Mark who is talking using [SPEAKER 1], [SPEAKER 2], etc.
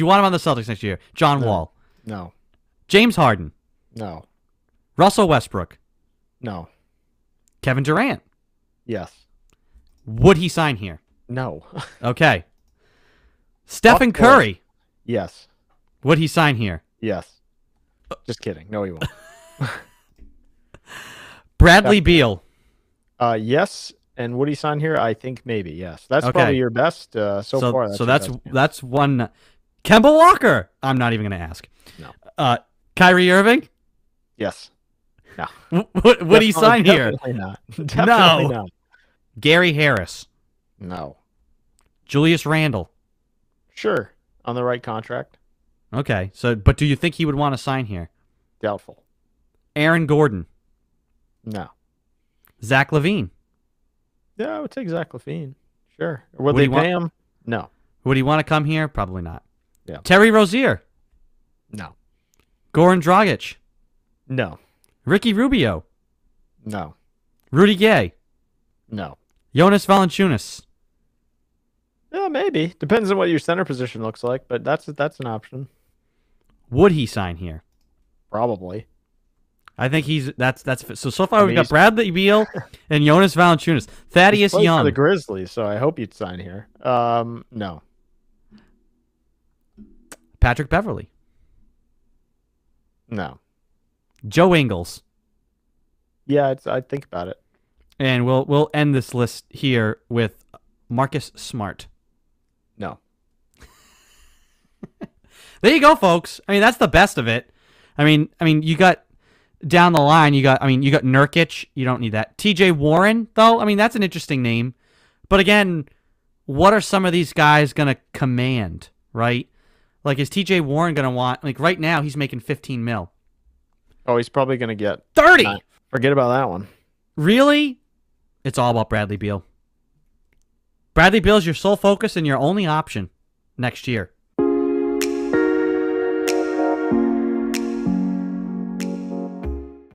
[SPEAKER 1] Do you want him on the Celtics next year? John no. Wall. No. James Harden. No. Russell Westbrook. No. Kevin Durant. Yes. Would he sign here? No. okay. Stephen Curry.
[SPEAKER 2] Yes. Would he sign here? Yes. Just kidding. No, he won't. Bradley Beal. Uh, yes. And would he sign here? I think maybe yes. That's okay. probably your best uh, so, so, far. That's so that's
[SPEAKER 1] that's one Kemba Walker. I'm not even going to ask. No. Uh, Kyrie Irving.
[SPEAKER 2] Yes. No. What would he sign here? Not. Definitely no. Not.
[SPEAKER 1] Gary Harris. No. Julius Randle.
[SPEAKER 2] Sure, on the right contract.
[SPEAKER 1] Okay, so but do you think he would want to sign here? Doubtful. Aaron Gordon. No. Zach Levine.
[SPEAKER 2] Yeah, I would take Zach Levine. Sure. Would, would they pay want... him?
[SPEAKER 1] No. Would he want to come here? Probably not. Yeah. Terry Rozier. No. Goran Dragic. No.
[SPEAKER 2] Ricky Rubio. No. Rudy Gay. No. Jonas Valanciunas. Yeah, maybe. Depends on what your center position looks like, but that's that's an option. Would he sign here? Probably. I think he's that's that's so so far I mean, we've got
[SPEAKER 1] Bradley Beal and Jonas Valanciunas, Thaddeus Young, the
[SPEAKER 2] Grizzlies. So I hope you'd sign here. Um, no, Patrick Beverly. No. Joe Ingles. Yeah, i think about it.
[SPEAKER 1] And we'll we'll end this list here with Marcus Smart. No. there you go, folks. I mean, that's the best of it. I mean, I mean, you got down the line. You got, I mean, you got Nurkic. You don't need that. T.J. Warren, though. I mean, that's an interesting name. But again, what are some of these guys gonna command? Right? Like, is TJ Warren going to want, like, right now he's making 15 mil.
[SPEAKER 2] Oh, he's probably going to
[SPEAKER 1] get 30. Uh, forget about that one. Really? It's all about Bradley Beal. Bradley Beal is your sole focus and your only option next year.